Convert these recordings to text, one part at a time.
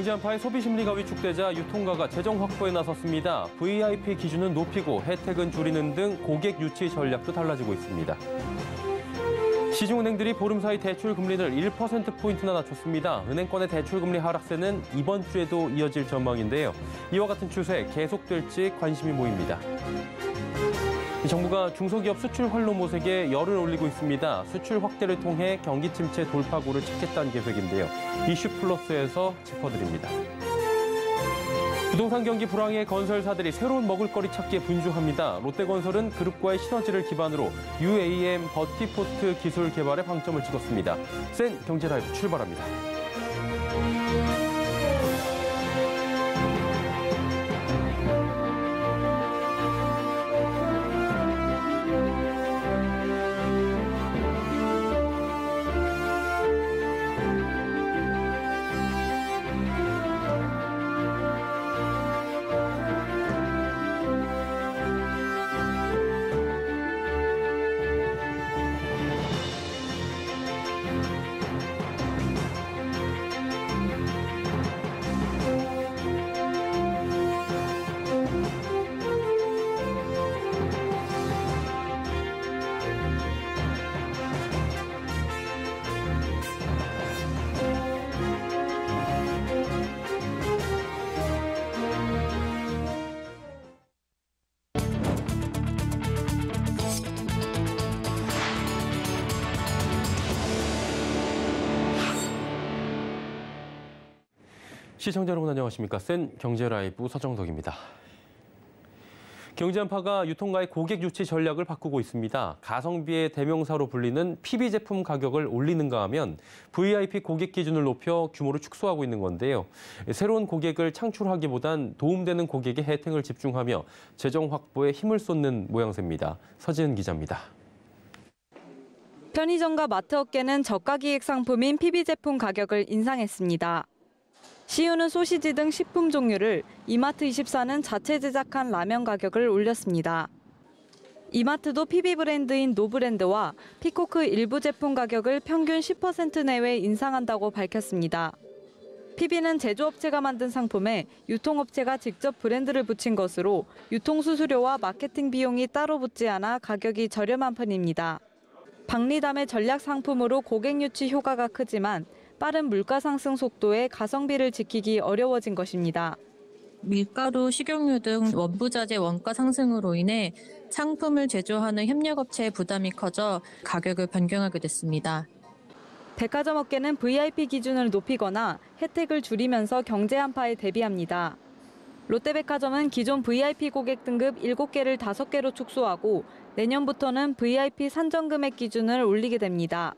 경제한파의 소비 심리가 위축되자 유통가가 재정 확보에 나섰습니다. VIP 기준은 높이고 혜택은 줄이는 등 고객 유치 전략도 달라지고 있습니다. 시중은행들이 보름 사이 대출 금리를 1%포인트나 낮췄습니다. 은행권의 대출 금리 하락세는 이번 주에도 이어질 전망인데요. 이와 같은 추세 계속될지 관심이 모입니다. 정부가 중소기업 수출 활로 모색에 열을 올리고 있습니다. 수출 확대를 통해 경기 침체 돌파구를 찾겠다는 계획인데요. 이슈 플러스에서 짚어드립니다. 부동산 경기 불황의 건설사들이 새로운 먹을거리 찾기에 분주합니다. 롯데건설은 그룹과의 시너지를 기반으로 UAM 버티포트 기술 개발에 방점을 찍었습니다. 센 경제라이브 출발합니다. 시청자 여러분 안녕하십니까. 센 경제라이브 서정덕입니다. 경제한파가 유통가의 고객 유치 전략을 바꾸고 있습니다. 가성비의 대명사로 불리는 PB 제품 가격을 올리는가 하면 VIP 고객 기준을 높여 규모를 축소하고 있는 건데요. 새로운 고객을 창출하기보단 도움되는 고객의 혜택을 집중하며 재정 확보에 힘을 쏟는 모양새입니다. 서지은 기자입니다. 편의점과 마트 업계는 저가 기획 상품인 PB 제품 가격을 인상했습니다. 시유는 소시지 등 식품 종류를 이마트 24는 자체 제작한 라면 가격을 올렸습니다. 이마트도 PB 브랜드인 노브랜드와 피코크 일부 제품 가격을 평균 10% 내외 인상한다고 밝혔습니다. PB는 제조업체가 만든 상품에 유통업체가 직접 브랜드를 붙인 것으로 유통 수수료와 마케팅 비용이 따로 붙지 않아 가격이 저렴한 편입니다. 박리담의 전략 상품으로 고객 유치 효과가 크지만 빠른 물가 상승 속도에 가성비를 지키기 어려워진 것입니다. 밀가루, 식용유 등 원부자재 원가 상승으로 인해 상품을 제조하는 협력업체의 부담이 커져 가격을 변경하게 됐습니다. 백화점 업계는 VIP 기준을 높이거나 혜택을 줄이면서 경제 한파에 대비합니다. 롯데백화점은 기존 VIP 고객 등급 7개를 5개로 축소하고 내년부터는 VIP 산정금액 기준을 올리게 됩니다.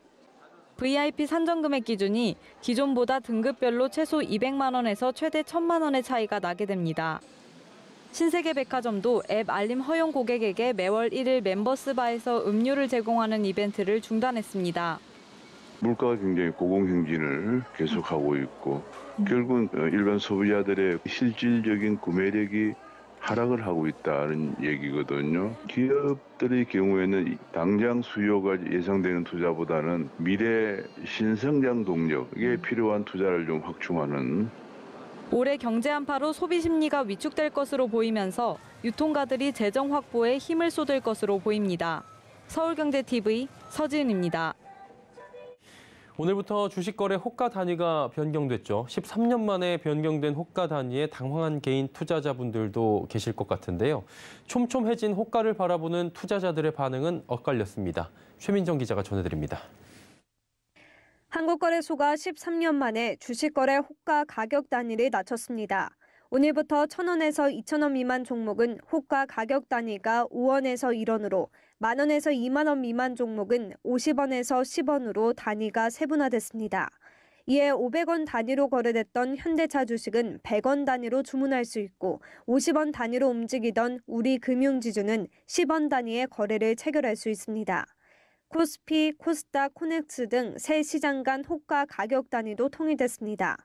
VIP 산정금액 기준이 기존보다 등급별로 최소 200만 원에서 최대 1 0 0 0만 원의 차이가 나게 됩니다. 신세계 백화점도 앱 알림 허용 고객에게 매월 1일 멤버스바에서 음료를 제공하는 이벤트를 중단했습니다. 물가가 굉장히 고공행진을 계속하고 있고 음. 결국은 어, 일반 소비자들의 실질적인 구매력이 하락을 하고 있다는 얘기거든요. 기업들의 경우에는 당장 수요가 예상되는 투자보다는 미래 신성장 동력에 음. 필요한 투자를 좀 확충하는 올해 경제 한파로 소비 심리가 위축될 것으로 보이면서 유통가들이 재정 확보에 힘을 쏟을 것으로 보입니다. 서울경제TV 서지은입니다. 오늘부터 주식거래 호가 단위가 변경됐죠. 13년 만에 변경된 호가 단위에 당황한 개인 투자자분들도 계실 것 같은데요. 촘촘해진 호가를 바라보는 투자자들의 반응은 엇갈렸습니다. 최민정 기자가 전해드립니다. 한국거래소가 13년 만에 주식거래 호가 가격 단위를 낮췄습니다. 오늘부터 1,000원에서 2,000원 미만 종목은 호가 가격 단위가 5원에서 1원으로, 만원에서 2만원 미만 종목은 50원에서 10원으로 단위가 세분화됐습니다. 이에 500원 단위로 거래됐던 현대차 주식은 100원 단위로 주문할 수 있고 50원 단위로 움직이던 우리금융지주는 10원 단위의 거래를 체결할 수 있습니다. 코스피, 코스닥, 코넥스 등 세 시장 간 호가 가격 단위도 통일됐습니다.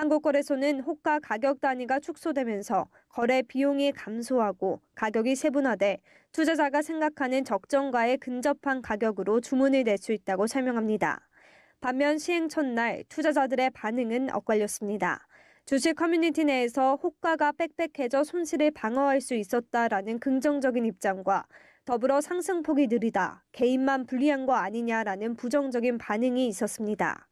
한국거래소는 호가 가격 단위가 축소되면서 거래 비용이 감소하고 가격이 세분화돼 투자자가 생각하는 적정가에 근접한 가격으로 주문을 낼 수 있다고 설명합니다. 반면 시행 첫날 투자자들의 반응은 엇갈렸습니다. 주식 커뮤니티 내에서 호가가 빽빽해져 손실을 방어할 수 있었다라는 긍정적인 입장과 더불어 상승폭이 느리다, 개인만 불리한 거 아니냐라는 부정적인 반응이 있었습니다.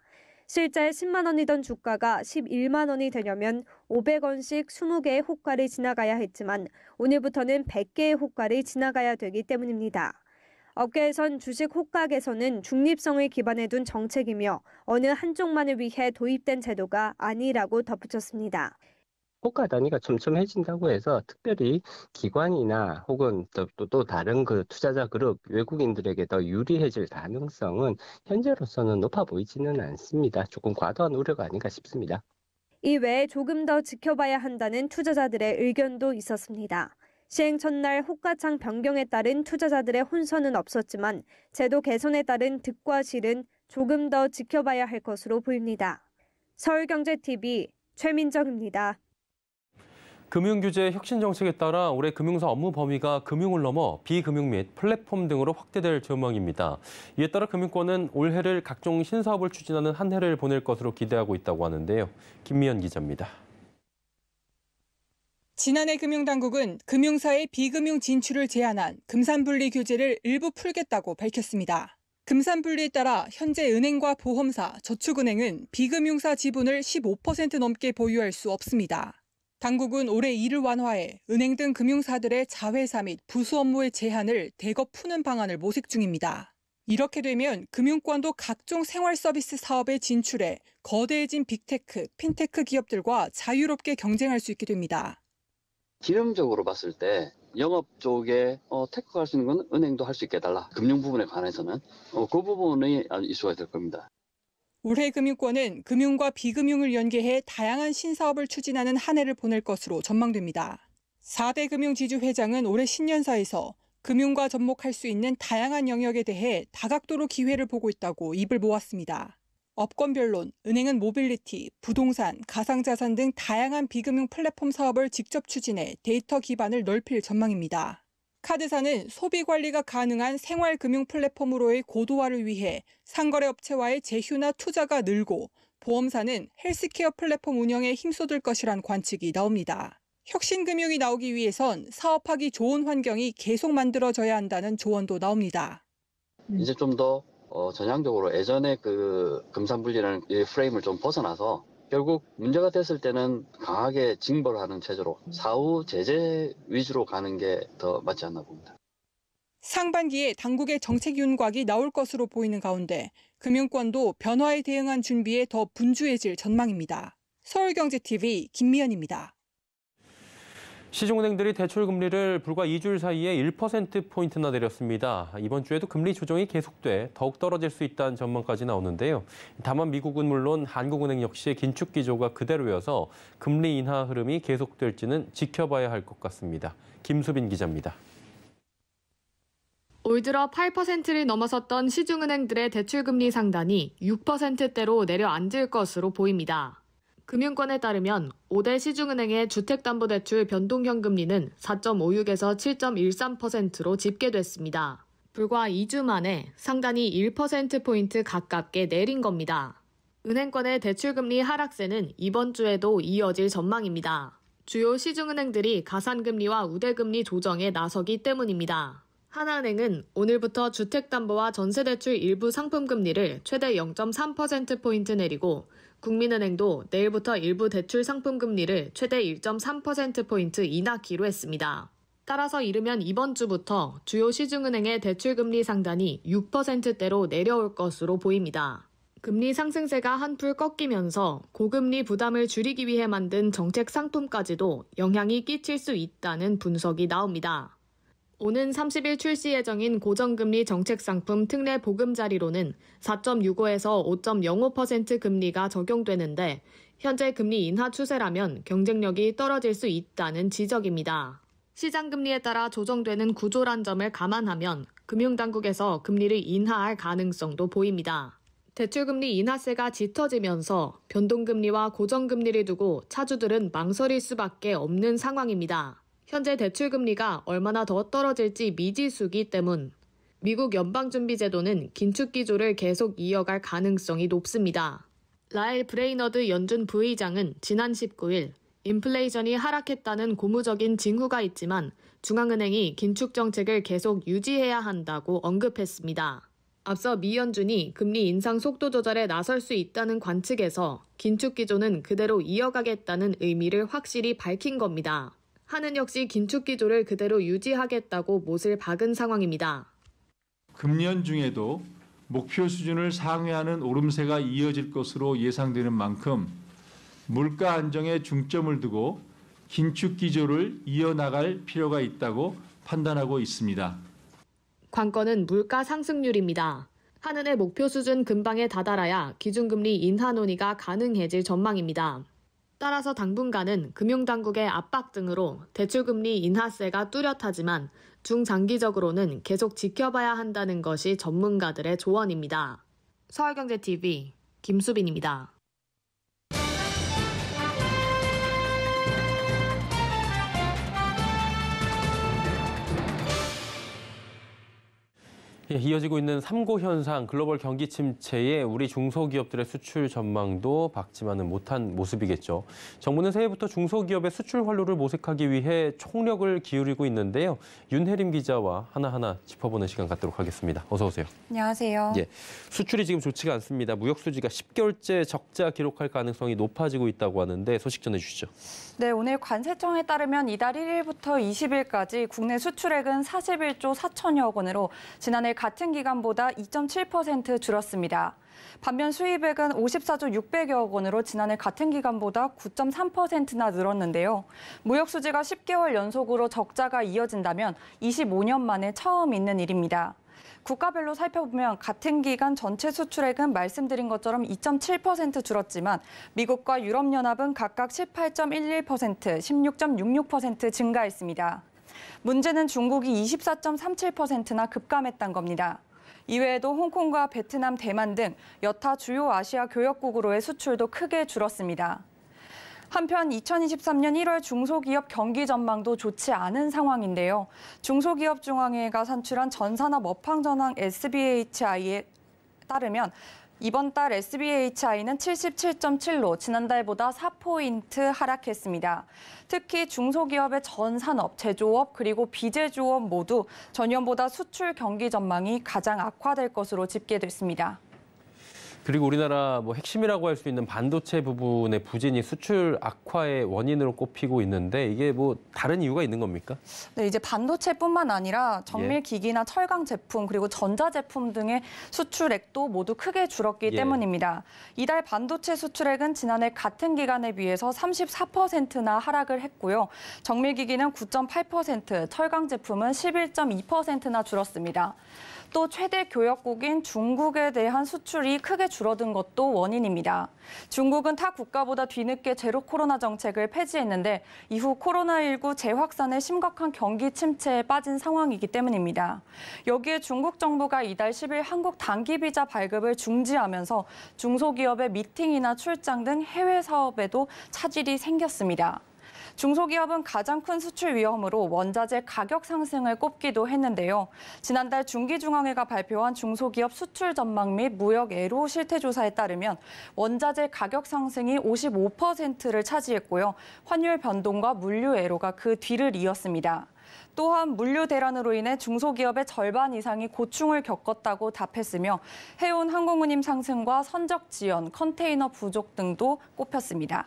실제 10만 원이던 주가가 11만 원이 되려면 500원씩 20개의 호가를 지나가야 했지만 오늘부터는 100개의 호가를 지나가야 되기 때문입니다. 업계에선 주식 호가 개선은 중립성을 기반해 둔 정책이며 어느 한쪽만을 위해 도입된 제도가 아니라고 덧붙였습니다. 호가 단위가 촘촘해진다고 해서 특별히 기관이나 혹은 또, 또, 또 다른 그 투자자 그룹 외국인들에게 더 유리해질 가능성은 현재로서는 높아 보이지는 않습니다. 조금 과도한 우려가 아닌가 싶습니다. 이외에 조금 더 지켜봐야 한다는 투자자들의 의견도 있었습니다. 시행 첫날 호가창 변경에 따른 투자자들의 혼선은 없었지만 제도 개선에 따른 득과 실은 조금 더 지켜봐야 할 것으로 보입니다. 서울경제TV 최민정입니다. 금융규제 혁신 정책에 따라 올해 금융사 업무 범위가 금융을 넘어 비금융 및 플랫폼 등으로 확대될 전망입니다. 이에 따라 금융권은 올해를 각종 신사업을 추진하는 한 해를 보낼 것으로 기대하고 있다고 하는데요. 김미연 기자입니다. 지난해 금융당국은 금융사의 비금융 진출을 제한한 금산분리 규제를 일부 풀겠다고 밝혔습니다. 금산분리에 따라 현재 은행과 보험사, 저축은행은 비금융사 지분을 15% 넘게 보유할 수 없습니다. 당국은 올해 이를 완화해 은행 등 금융사들의 자회사 및 부수 업무의 제한을 대거 푸는 방안을 모색 중입니다. 이렇게 되면 금융권도 각종 생활 서비스 사업에 진출해 거대해진 빅테크, 핀테크 기업들과 자유롭게 경쟁할 수 있게 됩니다. 기름적으로 봤을 때 영업 쪽에 어, 테크할 수 있는 건 은행도 할 수 있게 해달라. 금융 부분에 관해서는 어, 그 부분이 이슈가 될 겁니다. 올해 금융권은 금융과 비금융을 연계해 다양한 신사업을 추진하는 한 해를 보낼 것으로 전망됩니다. 4대 금융지주 회장은 올해 신년사에서 금융과 접목할 수 있는 다양한 영역에 대해 다각도로 기회를 보고 있다고 입을 모았습니다. 업권별론, 은행은 모빌리티, 부동산, 가상자산 등 다양한 비금융 플랫폼 사업을 직접 추진해 데이터 기반을 넓힐 전망입니다. 카드사는 소비 관리가 가능한 생활금융 플랫폼으로의 고도화를 위해 상거래 업체와의 제휴나 투자가 늘고 보험사는 헬스케어 플랫폼 운영에 힘써들 것이란 관측이 나옵니다. 혁신금융이 나오기 위해선 사업하기 좋은 환경이 계속 만들어져야 한다는 조언도 나옵니다. 음. 이제 좀더 어, 전향적으로 예전에 그 금산분리라는 프레임을 좀 벗어나서 결국 문제가 됐을 때는 강하게 징벌 하는 체제로 사후 제재 위주로 가는 게 더 맞지 않나 봅니다. 상반기에 당국의 정책 윤곽이 나올 것으로 보이는 가운데 금융권도 변화에 대응한 준비에 더 분주해질 전망입니다. 서울경제TV 김미연입니다. 시중은행들이 대출 금리를 불과 2주일 사이에 1%포인트나 내렸습니다. 이번 주에도 금리 조정이 계속돼 더욱 떨어질 수 있다는 전망까지 나오는데요. 다만 미국은 물론 한국은행 역시 긴축 기조가 그대로여서 금리 인하 흐름이 계속될지는 지켜봐야 할 것 같습니다. 김수빈 기자입니다. 올 들어 8%를 넘어섰던 시중은행들의 대출금리 상단이 6%대로 내려앉을 것으로 보입니다. 금융권에 따르면 5대 시중은행의 주택담보대출 변동현 금리는 4.56에서 7.13%로 집계됐습니다. 불과 2주 만에 상단이 1%포인트 가깝게 내린 겁니다. 은행권의 대출금리 하락세는 이번 주에도 이어질 전망입니다. 주요 시중은행들이 가산금리와 우대금리 조정에 나서기 때문입니다. 하나은행은 오늘부터 주택담보와 전세대출 일부 상품금리를 최대 0.3%포인트 내리고 국민은행도 내일부터 일부 대출 상품 금리를 최대 1.3%포인트 인하기로 했습니다. 따라서 이르면 이번 주부터 주요 시중은행의 대출금리 상단이 6%대로 내려올 것으로 보입니다. 금리 상승세가 한풀 꺾이면서 고금리 부담을 줄이기 위해 만든 정책 상품까지도 영향이 끼칠 수 있다는 분석이 나옵니다. 오는 30일 출시 예정인 고정금리 정책 상품 특례 보금자리로는 4.65에서 5.05% 금리가 적용되는데 현재 금리 인하 추세라면 경쟁력이 떨어질 수 있다는 지적입니다. 시장 금리에 따라 조정되는 구조란 점을 감안하면 금융당국에서 금리를 인하할 가능성도 보입니다. 대출금리 인하세가 짙어지면서 변동금리와 고정금리를 두고 차주들은 망설일 수밖에 없는 상황입니다. 현재 대출 금리가 얼마나 더 떨어질지 미지수기 때문 미국 연방준비제도는 긴축 기조를 계속 이어갈 가능성이 높습니다. 라일 브레이너드 연준 부의장은 지난 19일 인플레이션이 하락했다는 고무적인 징후가 있지만 중앙은행이 긴축 정책을 계속 유지해야 한다고 언급했습니다. 앞서 미 연준이 금리 인상 속도 조절에 나설 수 있다는 관측에서 긴축 기조는 그대로 이어가겠다는 의미를 확실히 밝힌 겁니다. 한은 역시 긴축 기조를 그대로 유지하겠다고 못을 박은 상황입니다. 금년 중에도 목표 수준을 상회하는 오름세가 이어질 것으로 예상되는 만큼 물가 안정에 중점을 두고 긴축 기조를 이어나갈 필요가 있다고 판단하고 있습니다. 관건은 물가 상승률입니다. 한은의 목표 수준 금방에 다다라야 기준금리 인하 논의가 가능해질 전망입니다. 따라서 당분간은 금융당국의 압박 등으로 대출금리 인하세가 뚜렷하지만 중장기적으로는 계속 지켜봐야 한다는 것이 전문가들의 조언입니다. 서울경제TV 김수빈입니다. 예, 이어지고 있는 삼고 현상, 글로벌 경기 침체에 우리 중소기업들의 수출 전망도 박지만은 못한 모습이겠죠. 정부는 새해부터 중소기업의 수출 활로를 모색하기 위해 총력을 기울이고 있는데요. 윤혜림 기자와 하나하나 짚어보는 시간 갖도록 하겠습니다. 어서 오세요. 안녕하세요. 예, 수출이 지금 좋지가 않습니다. 무역 수지가 10개월째 적자 기록할 가능성이 높아지고 있다고 하는데 소식 전해주시죠. 네, 오늘 관세청에 따르면 이달 1일부터 20일까지 국내 수출액은 41조 4천여 억 원으로 지난해 같은 기간보다 2.7% 줄었습니다. 반면 수입액은 54조 600여억 원으로 지난해 같은 기간보다 9.3%나 늘었는데요. 무역 수지가 10개월 연속으로 적자가 이어진다면 25년 만에 처음 있는 일입니다. 국가별로 살펴보면 같은 기간 전체 수출액은 말씀드린 것처럼 2.7% 줄었지만 미국과 유럽연합은 각각 18.11%, 16.66% 증가했습니다. 문제는 중국이 24.37%나 급감했단 겁니다. 이외에도 홍콩과 베트남, 대만 등 여타 주요 아시아 교역국으로의 수출도 크게 줄었습니다. 한편 2023년 1월 중소기업 경기 전망도 좋지 않은 상황인데요. 중소기업중앙회가 산출한 전산업 업황 전망 SBHI에 따르면 이번 달 SBHI는 77.7로 지난달보다 4포인트 하락했습니다. 특히 중소기업의 전 산업, 제조업 그리고 비제조업 모두 전년보다 수출 경기 전망이 가장 악화될 것으로 집계됐습니다. 그리고 우리나라 뭐 핵심이라고 할 수 있는 반도체 부분의 부진이 수출 악화의 원인으로 꼽히고 있는데 이게 뭐 다른 이유가 있는 겁니까? 네, 이제 반도체뿐만 아니라 정밀 예. 기기나 철강 제품 그리고 전자 제품 등의 수출액도 모두 크게 줄었기 예. 때문입니다. 이달 반도체 수출액은 지난해 같은 기간에 비해서 34%나 하락을 했고요. 정밀 기기는 9.8%, 철강 제품은 11.2%나 줄었습니다. 또 최대 교역국인 중국에 대한 수출이 크게 줄어든 것도 원인입니다. 중국은 타 국가보다 뒤늦게 제로 코로나 정책을 폐지했는데 이후 코로나19 재확산에 심각한 경기 침체에 빠진 상황이기 때문입니다. 여기에 중국 정부가 이달 10일 한국 단기 비자 발급을 중지하면서 중소기업의 미팅이나 출장 등 해외 사업에도 차질이 생겼습니다. 중소기업은 가장 큰 수출 위험으로 원자재 가격 상승을 꼽기도 했는데요. 지난달 중기중앙회가 발표한 중소기업 수출 전망 및 무역 애로 실태조사에 따르면 원자재 가격 상승이 55%를 차지했고요. 환율 변동과 물류 애로가 그 뒤를 이었습니다. 또한 물류 대란으로 인해 중소기업의 절반 이상이 고충을 겪었다고 답했으며 해운 항공운임 상승과 선적 지연, 컨테이너 부족 등도 꼽혔습니다.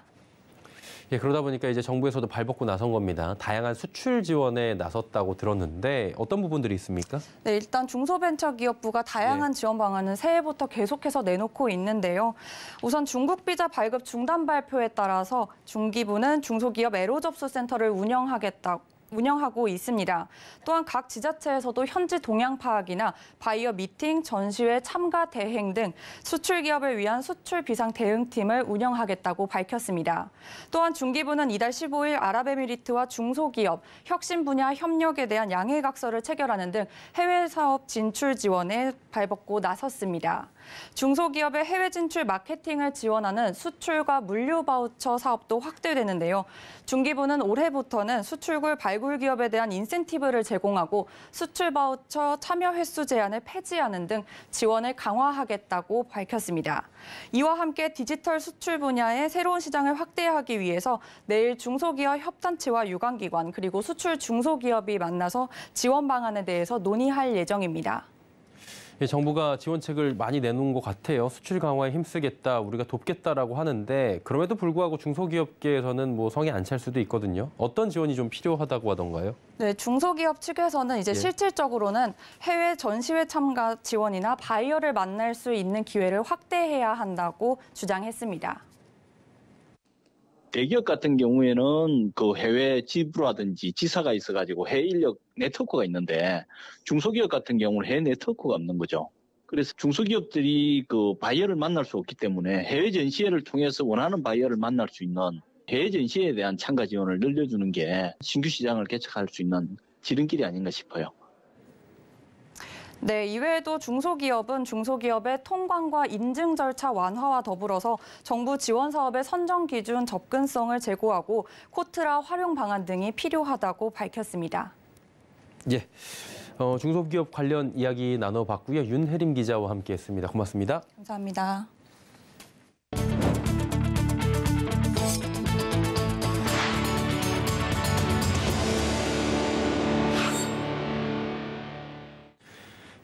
예, 그러다 보니까 이제 정부에서도 발벗고 나선 겁니다. 다양한 수출 지원에 나섰다고 들었는데 어떤 부분들이 있습니까? 네, 일단 중소벤처기업부가 다양한 네. 지원 방안은 새해부터 계속해서 내놓고 있는데요. 우선 중국 비자 발급 중단 발표에 따라서 중기부는 중소기업 애로 접수 센터를 운영하겠다 고 운영하고 있습니다. 또한 각 지자체에서도 현지 동향 파악이나 바이어 미팅, 전시회 참가 대행 등 수출 기업을 위한 수출 비상 대응팀을 운영하겠다고 밝혔습니다. 또한 중기부는 이달 15일 아랍에미리트와 중소기업, 혁신 분야 협력에 대한 양해각서를 체결하는 등 해외 사업 진출 지원에 발벗고 나섰습니다. 중소기업의 해외 진출 마케팅을 지원하는 수출과 물류 바우처 사업도 확대되는데요. 중기부는 올해부터는 수출구 발굴 발굴 기업에 대한 인센티브를 제공하고 수출 바우처 참여 횟수 제한을 폐지하는 등 지원을 강화하겠다고 밝혔습니다. 이와 함께 디지털 수출 분야의 새로운 시장을 확대하기 위해서 내일 중소기업 협단체와 유관기관 그리고 수출 중소기업이 만나서 지원 방안에 대해서 논의할 예정입니다. 예, 정부가 지원책을 많이 내놓은 것 같아요. 수출 강화에 힘쓰겠다, 우리가 돕겠다라고 하는데 그럼에도 불구하고 중소기업계에서는 뭐 성에 안찰 수도 있거든요. 어떤 지원이 좀 필요하다고 하던가요? 네, 중소기업 측에서는 이제 예. 실질적으로는 해외 전시회 참가 지원이나 바이어를 만날 수 있는 기회를 확대해야 한다고 주장했습니다. 대기업 같은 경우에는 그 해외 지부라든지 지사가 있어가지고 해외 인력 네트워크가 있는데 중소기업 같은 경우는 해외 네트워크가 없는 거죠. 그래서 중소기업들이 그 바이어를 만날 수 없기 때문에 해외 전시회를 통해서 원하는 바이어를 만날 수 있는 해외 전시회에 대한 참가 지원을 늘려주는 게 신규 시장을 개척할 수 있는 지름길이 아닌가 싶어요. 네, 이외에도 중소기업은 중소기업의 통관과 인증 절차 완화와 더불어서 정부 지원 사업의 선정 기준 접근성을 제고하고 코트라 활용 방안 등이 필요하다고 밝혔습니다. 예. 어, 중소기업 관련 이야기 나눠봤고요. 윤혜림 기자와 함께했습니다. 고맙습니다. 감사합니다.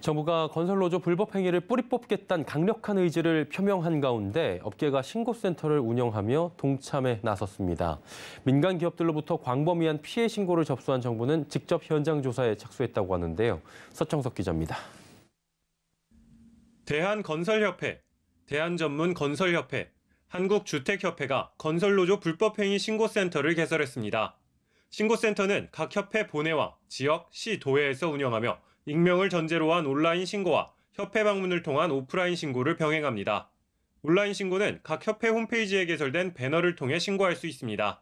정부가 건설노조 불법 행위를 뿌리 뽑겠다는 강력한 의지를 표명한 가운데 업계가 신고센터를 운영하며 동참에 나섰습니다. 민간 기업들로부터 광범위한 피해 신고를 접수한 정부는 직접 현장 조사에 착수했다고 하는데요. 서청석 기자입니다. 대한건설협회, 대한전문건설협회, 한국주택협회가 건설노조 불법행위 신고센터를 개설했습니다. 신고센터는 각 협회 본회와 지역, 시, 도회에서 운영하며 익명을 전제로 한 온라인 신고와 협회 방문을 통한 오프라인 신고를 병행합니다. 온라인 신고는 각 협회 홈페이지에 개설된 배너를 통해 신고할 수 있습니다.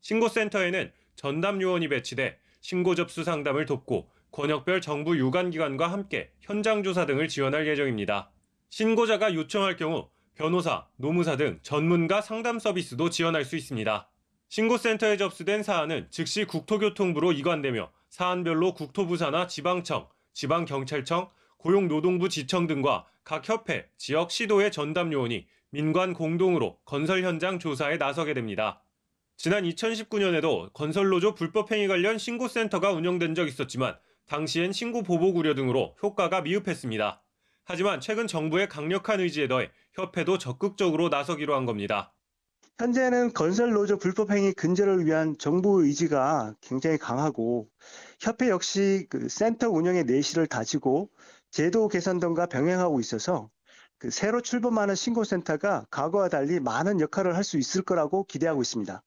신고센터에는 전담 요원이 배치돼 신고 접수 상담을 돕고 권역별 정부 유관 기관과 함께 현장 조사 등을 지원할 예정입니다. 신고자가 요청할 경우 변호사, 노무사 등 전문가 상담 서비스도 지원할 수 있습니다. 신고센터에 접수된 사안은 즉시 국토교통부로 이관되며 사안별로 국토부사나 지방청, 지방경찰청, 고용노동부 지청 등과 각 협회, 지역 시도의 전담 요원이 민관 공동으로 건설 현장 조사에 나서게 됩니다. 지난 2019년에도 건설노조 불법행위 관련 신고센터가 운영된 적 있었지만 당시엔 신고 보복 우려 등으로 효과가 미흡했습니다. 하지만 최근 정부의 강력한 의지에 더해 협회도 적극적으로 나서기로 한 겁니다. 현재는 건설노조 불법행위 근절을 위한 정부 의지가 굉장히 강하고 협회 역시 그 센터 운영의 내실을 다지고 제도 개선 등과 병행하고 있어서 그 새로 출범하는 신고센터가 과거와 달리 많은 역할을 할 수 있을 거라고 기대하고 있습니다.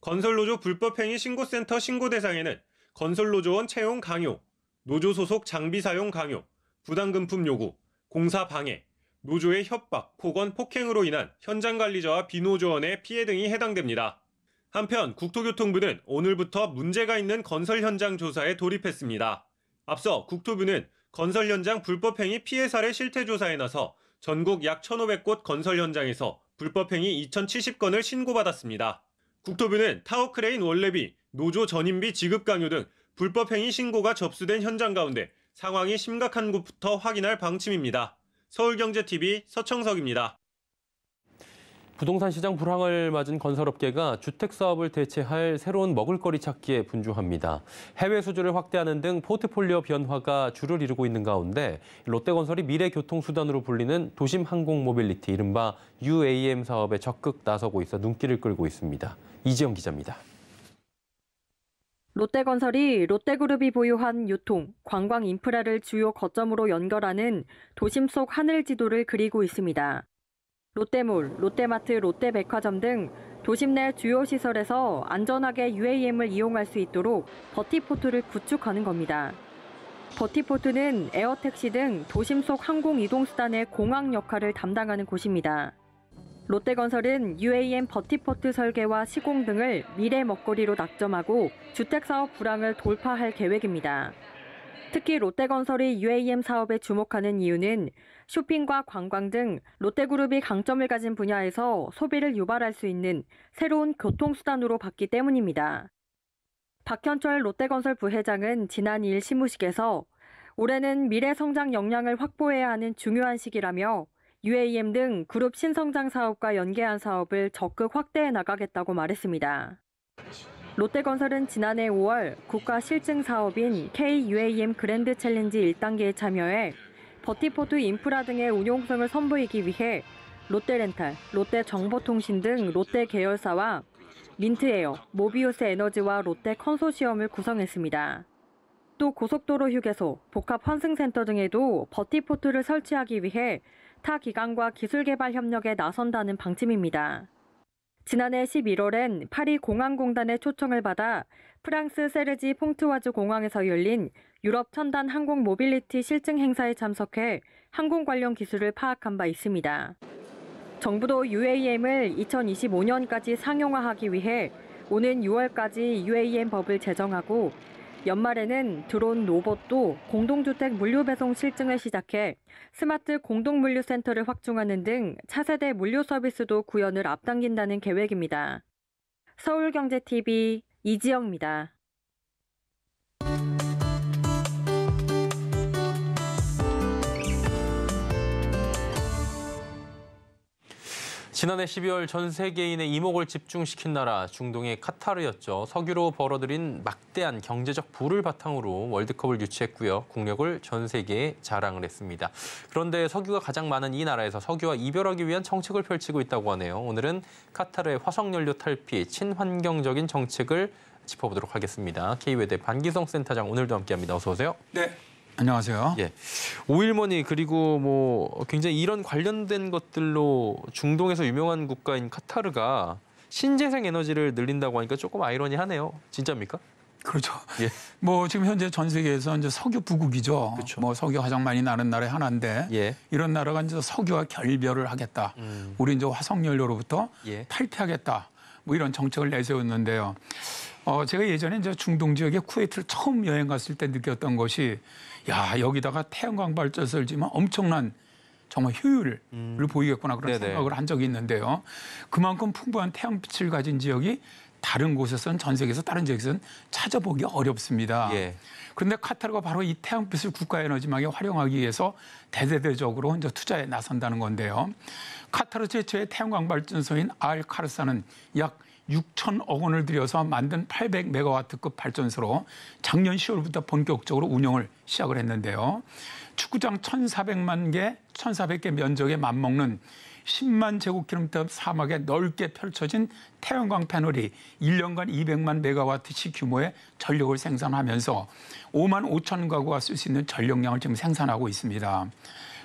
건설노조 불법행위 신고센터 신고 대상에는 건설노조원 채용 강요, 노조 소속 장비 사용 강요, 부담금품 요구, 공사 방해, 노조의 협박 폭언, 폭행으로 인한 현장 관리자와 비노조원의 피해 등이 해당됩니다. 한편 국토교통부는 오늘부터 문제가 있는 건설 현장 조사에 돌입했습니다. 앞서 국토부는 건설 현장 불법행위 피해 사례 실태 조사에 나서 전국 약 1,500곳 건설 현장에서 불법행위 2,070건을 신고받았습니다. 국토부는 타워크레인 원래비, 노조 전임비 지급 강요 등 불법행위 신고가 접수된 현장 가운데 상황이 심각한 곳부터 확인할 방침입니다. 서울경제TV 서청석입니다. 부동산 시장 불황을 맞은 건설업계가 주택 사업을 대체할 새로운 먹을거리 찾기에 분주합니다. 해외 수주를 확대하는 등 포트폴리오 변화가 주를 이루고 있는 가운데 롯데건설이 미래 교통수단으로 불리는 도심 항공 모빌리티 이른바 UAM 사업에 적극 나서고 있어 눈길을 끌고 있습니다. 이지영 기자입니다. 롯데건설이 롯데그룹이 보유한 유통, 관광 인프라를 주요 거점으로 연결하는 도심 속 하늘 지도를 그리고 있습니다. 롯데몰, 롯데마트, 롯데백화점 등 도심 내 주요 시설에서 안전하게 UAM을 이용할 수 있도록 버티포트를 구축하는 겁니다. 버티포트는 에어택시 등 도심 속 항공 이동수단의 공항 역할을 담당하는 곳입니다. 롯데건설은 UAM 버티포트 설계와 시공 등을 미래 먹거리로 낙점하고 주택사업 불황을 돌파할 계획입니다. 특히 롯데건설이 UAM 사업에 주목하는 이유는 쇼핑과 관광 등 롯데그룹이 강점을 가진 분야에서 소비를 유발할 수 있는 새로운 교통수단으로 봤기 때문입니다. 박현철 롯데건설 부회장은 지난 2일 시무식에서 올해는 미래 성장 역량을 확보해야 하는 중요한 시기라며 UAM 등 그룹 신성장 사업과 연계한 사업을 적극 확대해 나가겠다고 말했습니다. 롯데건설은 지난해 5월 국가 실증 사업인 KUAM 그랜드 챌린지 1단계에 참여해 버티포트 인프라 등의 운용성을 선보이기 위해 롯데렌탈, 롯데정보통신 등 롯데 계열사와 민트에어, 모비우스 에너지와 롯데 컨소시엄을 구성했습니다. 또 고속도로 휴게소, 복합환승센터 등에도 버티포트를 설치하기 위해 타 기관과 기술개발 협력에 나선다는 방침입니다. 지난해 11월엔 파리 공항공단의 초청을 받아 프랑스 세르지 퐁트와즈 공항에서 열린 유럽 첨단 항공 모빌리티 실증 행사에 참석해 항공 관련 기술을 파악한 바 있습니다. 정부도 UAM을 2025년까지 상용화하기 위해 오는 6월까지 UAM 법을 제정하고 연말에는 드론 로봇도 공동주택 물류 배송 실증을 시작해 스마트 공동 물류 센터를 확충하는 등 차세대 물류 서비스도 구현을 앞당긴다는 계획입니다. 서울경제TV 이지영입니다. 지난해 12월 전 세계인의 이목을 집중시킨 나라 중동의 카타르였죠. 석유로 벌어들인 막대한 경제적 부를 바탕으로 월드컵을 유치했고요. 국력을 전 세계에 자랑을 했습니다. 그런데 석유가 가장 많은 이 나라에서 석유와 이별하기 위한 정책을 펼치고 있다고 하네요. 오늘은 카타르의 화석연료 탈피, 친환경적인 정책을 짚어보도록 하겠습니다. K외대 반기성 센터장 오늘도 함께합니다. 어서 오세요. 네, 안녕하세요. 예. 오일머니 그리고 뭐 굉장히 이런 관련된 것들로 중동에서 유명한 국가인 카타르가 신재생 에너지를 늘린다고 하니까 조금 아이러니하네요. 진짜입니까? 그렇죠. 예. 뭐 지금 현재 전 세계에서 이제 석유 부국이죠. 그렇죠. 뭐 석유 가장 많이 나는 나라의 하나인데 예. 이런 나라가 이제 석유와 결별을 하겠다. 음. 우리 이제 화석 연료로부터 예. 탈피하겠다. 뭐 이런 정책을 내세웠는데요. 어, 제가 예전에 이제 중동 지역에 쿠웨이트를 처음 여행 갔을 때 느꼈던 것이 야 여기다가 태양광 발전소를 지면 엄청난 정말 효율을 음. 보이겠구나 그런 네네. 생각을 한 적이 있는데요. 그만큼 풍부한 태양빛을 가진 지역이 다른 곳에서는 전 세계에서 다른 지역에서는 찾아보기 어렵습니다. 예. 그런데 카타르가 바로 이 태양빛을 국가 에너지망에 활용하기 위해서 대대적으로 혼자 투자에 나선다는 건데요. 카타르 최초의 태양광 발전소인 알 카르사는 약 6천억 원을 들여서 만든 800메가와트급 발전소로 작년 10월부터 본격적으로 운영을 시작을 했는데요. 축구장 1,400만 개, 1,400개 면적에 맞먹는 10만 제곱킬로미터 사막에 넓게 펼쳐진 태양광 패널이 1년간 200만 메가와트시 규모의 전력을 생산하면서 5만 5천 가구가 쓸 수 있는 전력량을 지금 생산하고 있습니다.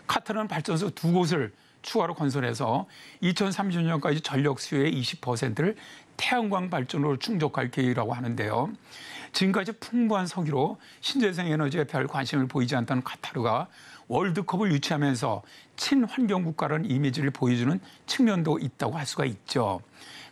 카타르는 발전소 두 곳을 추가로 건설해서 2030년까지 전력 수요의 20%를 태양광 발전으로 충족할 계획이라고 하는데요. 지금까지 풍부한 석유로 신재생 에너지에 별 관심을 보이지 않던 카타르가 월드컵을 유치하면서 친환경 국가라는 이미지를 보여주는 측면도 있다고 할 수가 있죠.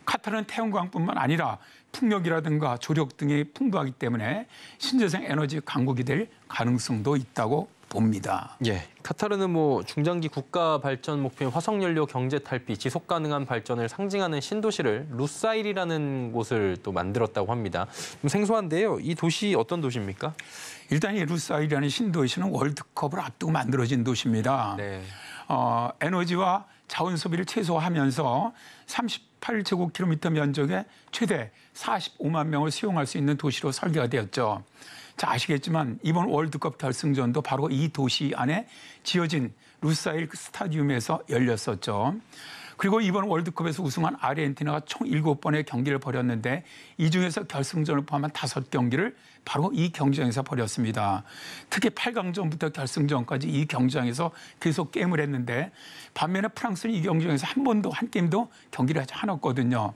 카타르는 태양광뿐만 아니라 풍력이라든가 조력 등이 풍부하기 때문에 신재생 에너지 강국이 될 가능성도 있다고 봅니다. 예, 카타르는 뭐 중장기 국가 발전 목표인 화석 연료 경제 탈피, 지속 가능한 발전을 상징하는 신도시를 루사일이라는 곳을 또 만들었다고 합니다. 좀 생소한데요. 이 도시 어떤 도시입니까? 일단 이 루사일이라는 신도시는 월드컵을 앞두고 만들어진 도시입니다. 네. 어, 에너지와 자원 소비를 최소화하면서 38제곱킬로미터 면적의 최대 45만 명을 수용할 수 있는 도시로 설계가 되었죠. 자, 아시겠지만 이번 월드컵 결승전도 바로 이 도시 안에 지어진 루사일 스타디움에서 열렸었죠. 그리고 이번 월드컵에서 우승한 아르헨티나가 총 7번의 경기를 벌였는데 이 중에서 결승전을 포함한 5경기를 바로 이 경기장에서 벌였습니다. 특히 8강전부터 결승전까지 이 경기장에서 계속 게임을 했는데 반면에 프랑스는 이 경기장에서 한 번도 한 게임도 경기를 하지 않았거든요.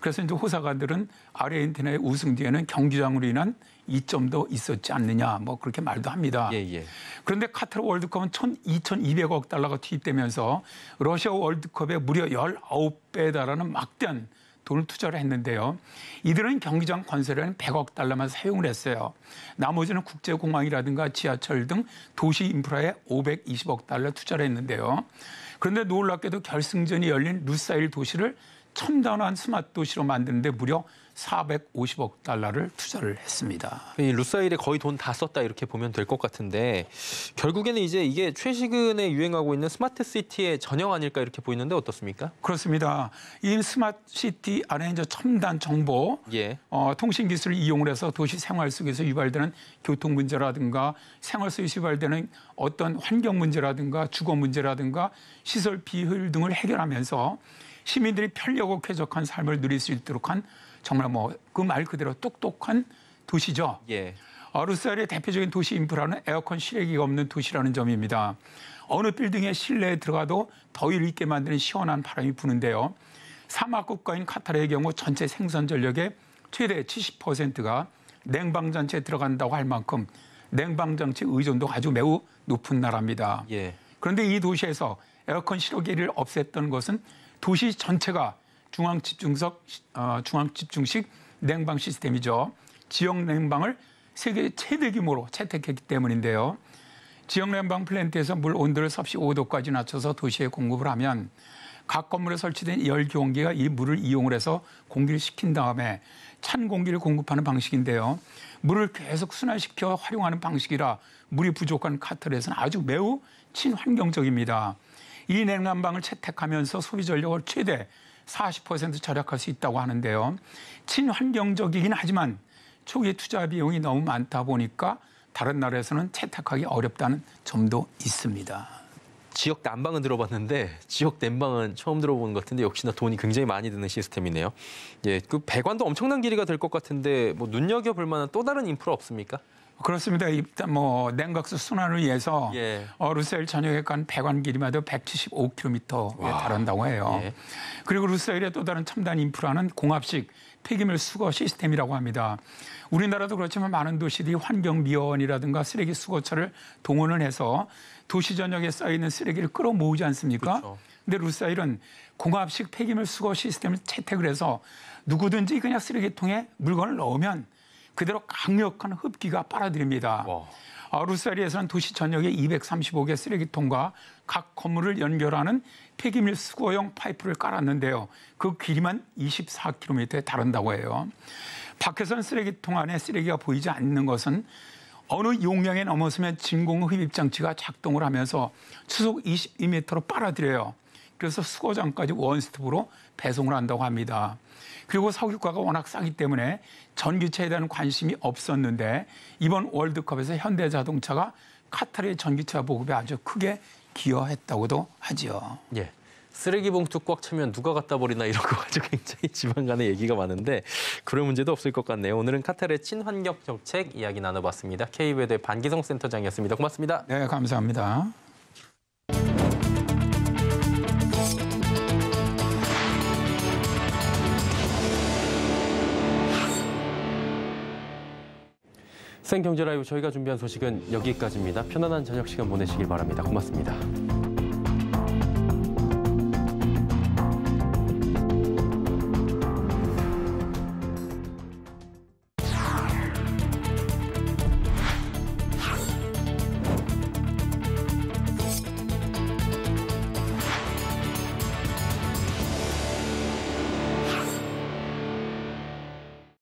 그래서 이제 호사관들은 아르헨티나의 우승 뒤에는 경기장으로 인한 이점도 있었지 않느냐 뭐 그렇게 말도 합니다. 예, 예. 그런데 카타르 월드컵은 1,200억 달러가 투입되면서 러시아 월드컵에 무려 19배다라는 막대한 돈을 투자를 했는데요. 이들은 경기장 건설에는 100억 달러만 사용을 했어요. 나머지는 국제공항이라든가 지하철 등 도시 인프라에 520억 달러 투자를 했는데요. 그런데 놀랍게도 결승전이 열린 루사일 도시를 첨단한 스마트 도시로 만드는데 무려 450억 달러를 투자를 했습니다. 이 루사일에 거의 돈 다 썼다 이렇게 보면 될 것 같은데 결국에는 이제 이게 최시근에 유행하고 있는 스마트 시티의 전형 아닐까 이렇게 보이는데 어떻습니까? 그렇습니다. 이 스마트 시티 안에 이제 첨단 정보, 예. 어, 통신 기술을 이용을 해서 도시 생활 속에서 유발되는 교통 문제라든가 생활 속에서 유발되는 어떤 환경 문제라든가 주거 문제라든가 시설 비효율 등을 해결하면서 시민들이 편리하고 쾌적한 삶을 누릴 수 있도록 한 정말 뭐 그 말 그대로 똑똑한 도시죠. 예. 아루살의 대표적인 도시 인프라는 에어컨 실외기가 없는 도시라는 점입니다. 어느 빌딩의 실내에 들어가도 더위를 잊게 만드는 시원한 바람이 부는데요. 사막 국가인 카타르의 경우 전체 생산 전력의 최대 70%가 냉방 장치에 들어간다고 할 만큼 냉방 장치 의존도 아주 매우 높은 나라입니다. 예. 그런데 이 도시에서 에어컨 실외기를 없앴던 것은 도시 전체가 중앙 집중석 어, 중앙 집중식 냉방 시스템이죠. 지역 냉방을 세계 최대 규모로 채택했기 때문인데요. 지역 냉방 플랜트에서 물 온도를 섭씨 5도까지 낮춰서 도시에 공급을 하면 각 건물에 설치된 열기온기가 이 물을 이용을 해서 공기를 식힌 다음에 찬 공기를 공급하는 방식인데요. 물을 계속 순환시켜 활용하는 방식이라 물이 부족한 카트르에서는 아주 매우 친환경적입니다. 이 냉난방을 채택하면서 소비 전력을 최대 40% 절약할 수 있다고 하는데요. 친환경적이긴 하지만 초기 투자 비용이 너무 많다 보니까 다른 나라에서는 채택하기 어렵다는 점도 있습니다. 지역 난방은 들어봤는데 지역 냉방은 처음 들어본 것 같은데 역시나 돈이 굉장히 많이 드는 시스템이네요. 예, 그 배관도 엄청난 길이가 될 것 같은데 뭐 눈여겨 볼 만한 또 다른 인프라 없습니까? 그렇습니다. 일단 뭐 냉각수 순환을 위해서 예. 어, 루세일 전역에 간 배관 길이마다 175km에 와. 달한다고 해요. 예. 그리고 루세일의 또 다른 첨단 인프라는 공합식 폐기물 수거 시스템이라고 합니다. 우리나라도 그렇지만 많은 도시들이 환경 미화원이라든가 쓰레기 수거차를 동원을 해서 도시 전역에 쌓있는 쓰레기를 끌어모으지 않습니까? 그렇죠. 데 루사일은 공합식 폐기물 수거 시스템을 채택을 해서 누구든지 그냥 쓰레기통에 물건을 넣으면 그대로 강력한 흡기가 빨아들입니다. 와. 아, 루사리에서는 도시 전역에 235개 쓰레기통과 각 건물을 연결하는 폐기물 수거용 파이프를 깔았는데요. 그 길이만 24km에 달한다고 해요. 밖에선 쓰레기통 안에 쓰레기가 보이지 않는 것은 어느 용량에 넘어서면 진공 흡입 장치가 작동을 하면서 추속 22m로 빨아들여요. 그래서 수거장까지 원스톱으로 배송을 한다고 합니다. 그리고 석유가가 워낙 싸기 때문에 전기차에 대한 관심이 없었는데 이번 월드컵에서 현대자동차가 카타르의 전기차 보급에 아주 크게 기여했다고도 하죠 예. 쓰레기 봉투 꽉 차면 누가 갖다 버리나 이런 거 가지고 굉장히 지방 간의 얘기가 많은데 그럴 문제도 없을 것 같네요. 오늘은 카타르의 친환경 정책 이야기 나눠봤습니다. KB의 반기성 센터장이었습니다. 고맙습니다. 네, 감사합니다. 생경제 라이브 저희가 준비한 소식은 여기까지입니다. 편안한 저녁 시간 보내시길 바랍니다. 고맙습니다.